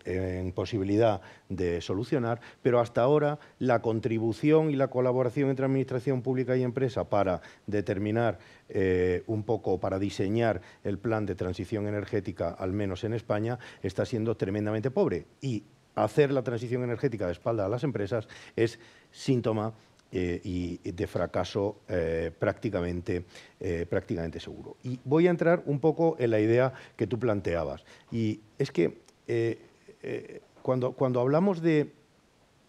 posibilidad de solucionar, pero hasta ahora la contribución y la colaboración entre administración pública y empresa para determinar eh, un poco, para diseñar el plan de transición energética, al menos en España, está siendo tremendamente pobre. Y hacer la transición energética de espalda a las empresas es síntoma eh, y de fracaso eh, prácticamente, eh, prácticamente seguro. Y voy a entrar un poco en la idea que tú planteabas. Y es que cuando, cuando hablamos de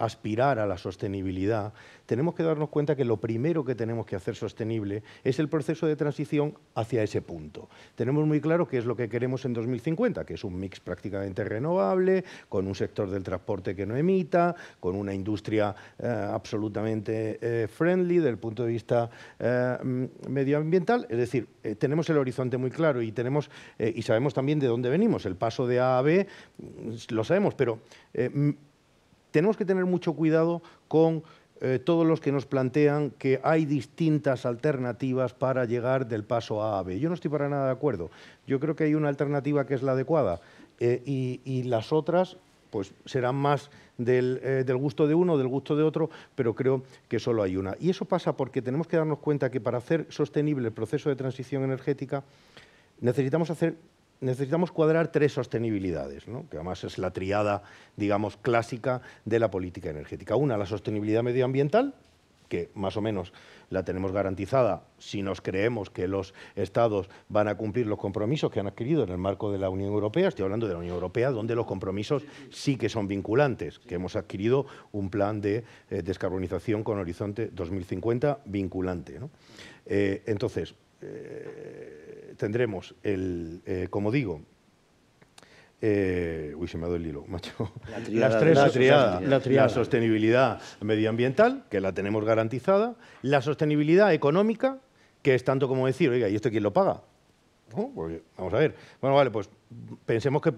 aspirar a la sostenibilidad, tenemos que darnos cuenta que lo primero que tenemos que hacer sostenible es el proceso de transición hacia ese punto. Tenemos muy claro qué es lo que queremos en 2050, que es un mix prácticamente renovable, con un sector del transporte que no emita, con una industria eh, absolutamente eh, friendly desde el punto de vista eh, medioambiental. Es decir, tenemos el horizonte muy claro y, tenemos, y sabemos también de dónde venimos. El paso de A a B mm, lo sabemos, pero tenemos que tener mucho cuidado con eh, todos los que nos plantean que hay distintas alternativas para llegar del paso A a B. Yo no estoy para nada de acuerdo. Yo creo que hay una alternativa que es la adecuada eh, y, las otras pues serán más del, eh, gusto de uno, del gusto de otro, pero creo que solo hay una. Y eso pasa porque tenemos que darnos cuenta que para hacer sostenible el proceso de transición energética necesitamos hacer necesitamos cuadrar tres sostenibilidades, que además es la triada, digamos, clásica de la política energética. Una, la sostenibilidad medioambiental, que más o menos la tenemos garantizada si nos creemos que los Estados van a cumplir los compromisos que han adquirido en el marco de la Unión Europea. Estoy hablando de la Unión Europea, donde los compromisos sí que son vinculantes, que hemos adquirido un plan de eh, descarbonización con horizonte 2050 vinculante. Eh, entonces, eh, tendremos el, eh, como digo, eh, uy, se me ha dado el hilo, macho. La Las tres, la, la, sostenibilidad medioambiental, que la tenemos garantizada, la sostenibilidad económica, que es tanto como decir, oiga, ¿y esto quién lo paga? Oh, pues, vamos a ver. Bueno, vale, pues pensemos que,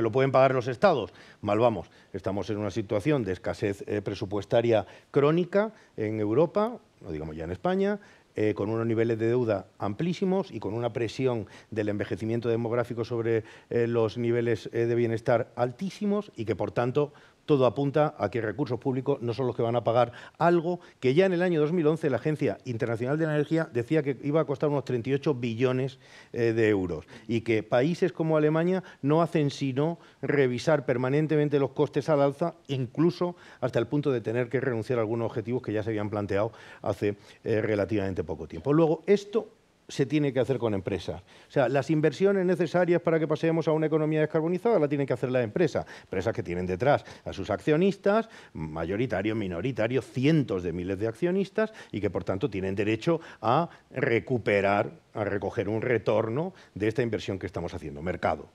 lo pueden pagar los estados. Mal vamos. Estamos en una situación de escasez presupuestaria crónica en Europa, no digamos ya en España, eh, con unos niveles de deuda amplísimos y con una presión del envejecimiento demográfico sobre eh, los niveles eh, de bienestar altísimos y que, por tanto, todo apunta a que recursos públicos no son los que van a pagar algo que ya en el año 2011 la Agencia Internacional de la Energía decía que iba a costar unos 38 billones eh, de euros y que países como Alemania no hacen sino revisar permanentemente los costes al alza, incluso hasta el punto de tener que renunciar a algunos objetivos que ya se habían planteado hace eh, relativamente poco tiempo. Luego, esto se tiene que hacer con empresas. O sea, las inversiones necesarias para que pasemos a una economía descarbonizada la tienen que hacer las empresas, empresas que tienen detrás a sus accionistas, mayoritarios, minoritarios, cientos de miles de accionistas y que por tanto tienen derecho a recuperar, a recoger un retorno de esta inversión que estamos haciendo, mercado.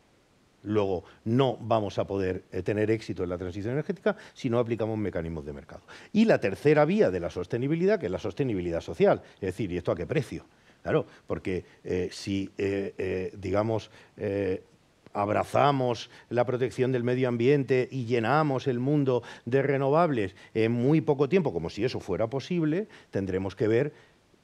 Luego no vamos a poder eh, tener éxito en la transición energética si no aplicamos mecanismos de mercado. Y la tercera vía de la sostenibilidad, que es la sostenibilidad social, es decir, ¿y esto a qué precio? Claro, porque eh, si, eh, eh, digamos, abrazamos la protección del medio ambiente y llenamos el mundo de renovables en muy poco tiempo, como si eso fuera posible, tendremos que ver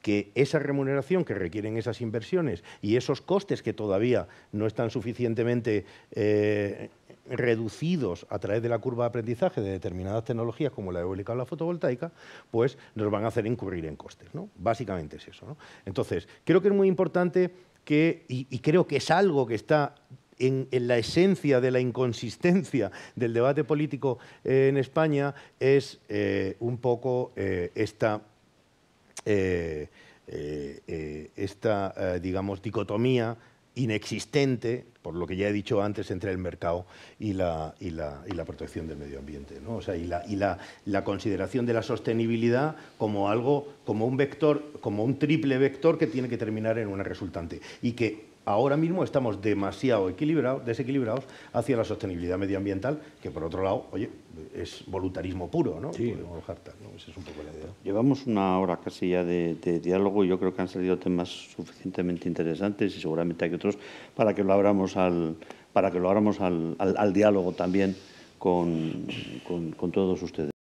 que esa remuneración que requieren esas inversiones y esos costes que todavía no están suficientemente eh, reducidos a través de la curva de aprendizaje de determinadas tecnologías como la eólica o la fotovoltaica, pues nos van a hacer incurrir en costes. ¿no? Básicamente es eso. ¿no? Entonces, creo que es muy importante que, y, creo que es algo que está en, la esencia de la inconsistencia del debate político eh, en España, es eh, un poco esta eh, eh, eh, esta, digamos, dicotomía inexistente, por lo que ya he dicho antes, entre el mercado y la, y la, protección del medio ambiente. y, la, y la, consideración de la sostenibilidad como algo, como un vector, como un triple vector que tiene que terminar en una resultante. Y que ahora mismo estamos demasiado equilibrados, desequilibrados hacia la sostenibilidad medioambiental, que por otro lado, oye, es voluntarismo puro, ¿no? Sí. es un poco la idea. Llevamos una hora casi ya de, diálogo y yo creo que han salido temas suficientemente interesantes y seguramente hay otros para que lo abramos al, para que lo diálogo también con todos ustedes.